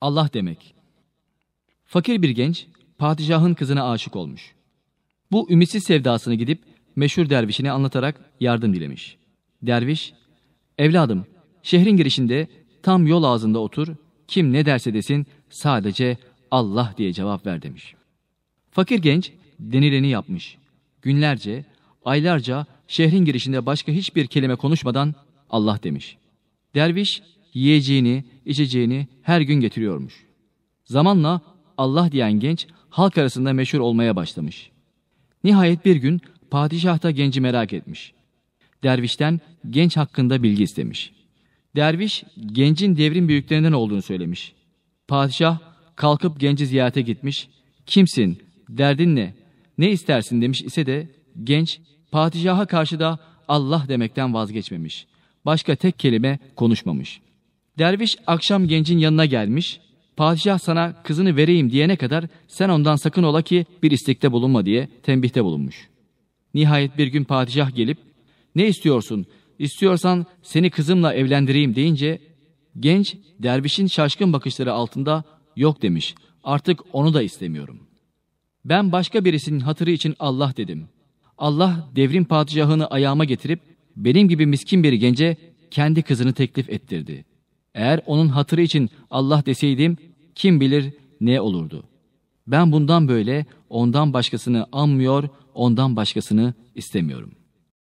Allah demek. Fakir bir genç padişahın kızına aşık olmuş. Bu ümitsiz sevdasını gidip meşhur dervişine anlatarak yardım dilemiş. Derviş, evladım şehrin girişinde tam yol ağzında otur, kim ne derse desin sadece Allah diye cevap ver demiş. Fakir genç denileni yapmış. Günlerce, aylarca şehrin girişinde başka hiçbir kelime konuşmadan Allah demiş. Derviş yiyeceğini, içeceğini her gün getiriyormuş. Zamanla Allah diyen genç halk arasında meşhur olmaya başlamış. Nihayet bir gün padişah da genci merak etmiş. Dervişten genç hakkında bilgi istemiş. Derviş gencin devrin büyüklerinden olduğunu söylemiş. Padişah kalkıp genci ziyarete gitmiş. Kimsin, derdin ne, ne istersin demiş ise de genç padişaha karşı da Allah demekten vazgeçmemiş. Başka tek kelime konuşmamış.'' Derviş akşam gencin yanına gelmiş, padişah sana kızını vereyim diyene kadar sen ondan sakın ola ki bir istekte bulunma diye tembihte bulunmuş. Nihayet bir gün padişah gelip, ne istiyorsun, istiyorsan seni kızımla evlendireyim deyince, genç dervişin şaşkın bakışları altında yok demiş, artık onu da istemiyorum. Ben başka birisinin hatırı için Allah dedim. Allah devrim padişahını ayağıma getirip benim gibi miskin bir gence kendi kızını teklif ettirdi.'' Eğer onun hatırı için Allah deseydim kim bilir ne olurdu. Ben bundan böyle ondan başkasını anmıyor, ondan başkasını istemiyorum.''